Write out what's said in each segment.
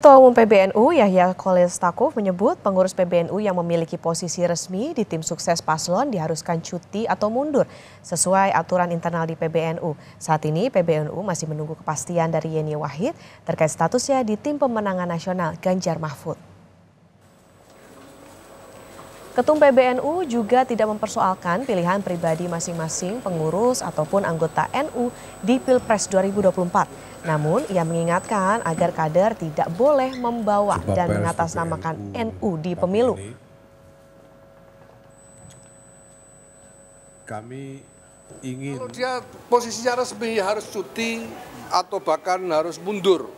Ketua Umum PBNU Yahya Khalil Stakuf menyebut pengurus PBNU yang memiliki posisi resmi di tim sukses paslon diharuskan cuti atau mundur sesuai aturan internal di PBNU. Saat ini PBNU masih menunggu kepastian dari Yeni Wahid terkait statusnya di tim pemenangan nasional Ganjar Mahfud. Ketum PBNU juga tidak mempersoalkan pilihan pribadi masing-masing pengurus ataupun anggota NU di Pilpres 2024. Namun, ia mengingatkan agar kader tidak boleh membawa dan mengatasnamakan NU di pemilu. Kami ingin kalau dia posisinya resmi harus cuti atau bahkan harus mundur.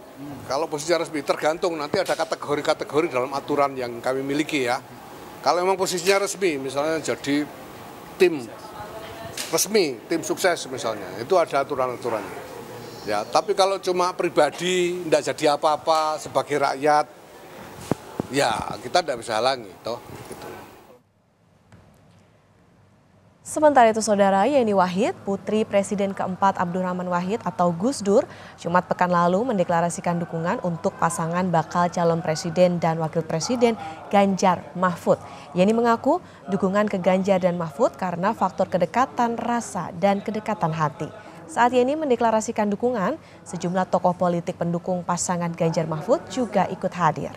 Kalau posisinya resmi tergantung nanti ada kategori-kategori dalam aturan yang kami miliki ya kalau memang posisinya resmi, misalnya jadi tim resmi, tim sukses misalnya, itu ada aturan-aturannya. Ya, tapi kalau cuma pribadi, tidak jadi apa-apa sebagai rakyat, ya kita tidak bisa halangi, toh. Gitu. Sementara itu saudara Yeni Wahid, putri Presiden keempat Abdurrahman Wahid atau Gus Dur, Jumat pekan lalu mendeklarasikan dukungan untuk pasangan bakal calon presiden dan wakil presiden Ganjar Mahfud. Yeni mengaku dukungan ke Ganjar dan Mahfud karena faktor kedekatan rasa dan kedekatan hati. Saat Yeni mendeklarasikan dukungan, sejumlah tokoh politik pendukung pasangan Ganjar Mahfud juga ikut hadir.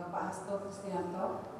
Bapak Asto Kristianto,